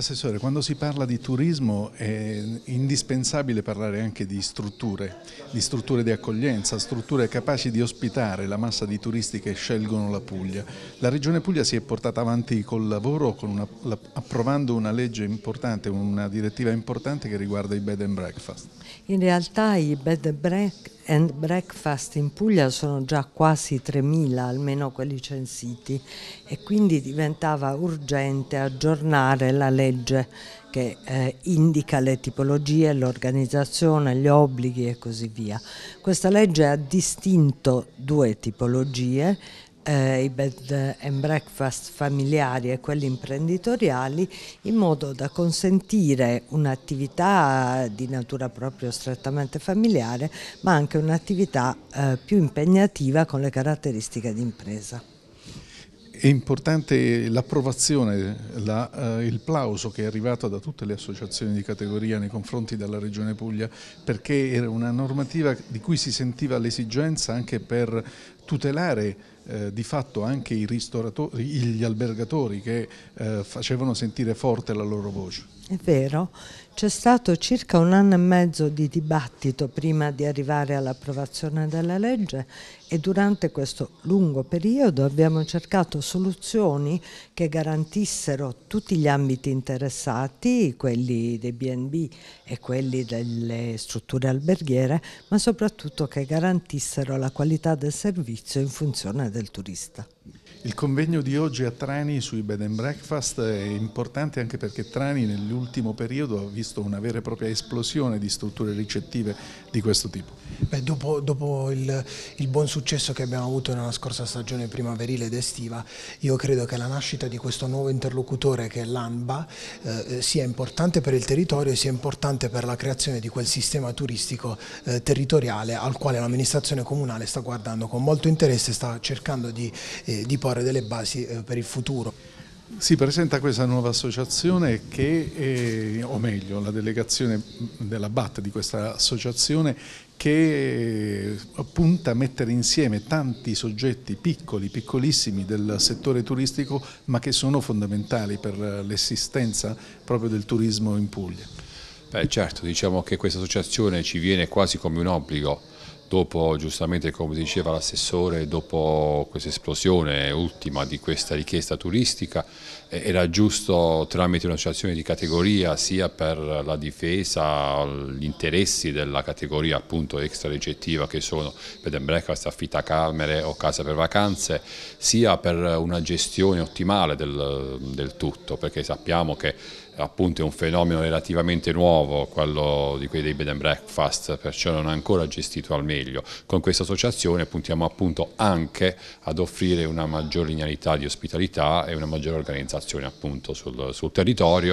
Assessore, quando si parla di turismo è indispensabile parlare anche di strutture, di strutture di accoglienza, strutture capaci di ospitare la massa di turisti che scelgono la Puglia. La Regione Puglia si è portata avanti col lavoro una, approvando una legge importante, una direttiva importante che riguarda i bed and breakfast. In realtà i bed and breakfast and breakfast in Puglia sono già quasi 3.000, almeno quelli censiti, e quindi diventava urgente aggiornare la legge legge che eh, indica le tipologie, l'organizzazione, gli obblighi e così via. Questa legge ha distinto due tipologie, eh, i bed and breakfast familiari e quelli imprenditoriali in modo da consentire un'attività di natura proprio strettamente familiare ma anche un'attività eh, più impegnativa con le caratteristiche di impresa. È importante l'approvazione, la, eh, il plauso che è arrivato da tutte le associazioni di categoria nei confronti della Regione Puglia perché era una normativa di cui si sentiva l'esigenza anche per tutelare eh, di fatto anche i ristoratori, gli albergatori che eh, facevano sentire forte la loro voce. È vero, c'è stato circa un anno e mezzo di dibattito prima di arrivare all'approvazione della legge e durante questo lungo periodo abbiamo cercato soluzioni che garantissero tutti gli ambiti interessati, quelli dei BNB e quelli delle strutture alberghiere, ma soprattutto che garantissero la qualità del servizio in funzione del turista. Il convegno di oggi a Trani sui bed and breakfast è importante anche perché Trani nell'ultimo periodo ha visto una vera e propria esplosione di strutture ricettive di questo tipo. Beh, dopo, dopo il, il, buon successo che abbiamo avuto nella scorsa stagione primaverile ed estiva, io credo che la nascita di questo nuovo interlocutore che è l'ANBA eh, eh, sia importante per il territorio e sia importante per la creazione di quel sistema turistico eh, territoriale al quale l'amministrazione comunale sta guardando con molto interesse e sta cercando di, eh, di portare porre delle basi eh, per il futuro. Si presenta questa nuova associazione che, eh, o meglio, la delegazione della BAT di questa associazione che eh, punta a mettere insieme tanti soggetti piccoli, piccolissimi del settore turistico, ma che sono fondamentali per eh, l'esistenza proprio del turismo in Puglia. Beh, certo, diciamo che questa associazione ci viene quasi come un obbligo dopo giustamente come diceva l'assessore, dopo questa esplosione ultima di questa richiesta turistica eh, era giusto tramite un'associazione di categoria sia per la difesa, gli interessi della categoria appunto extra extrarecettiva che sono bed and breakfast, camere o casa per vacanze, sia per una gestione ottimale del, del tutto perché sappiamo che appunto è un fenomeno relativamente nuovo, quello di quei dei bed and breakfast, perciò non è ancora gestito al meglio. Con questa associazione puntiamo appunto anche ad offrire una maggior linearità di ospitalità e una maggiore organizzazione appunto sul, sul territorio.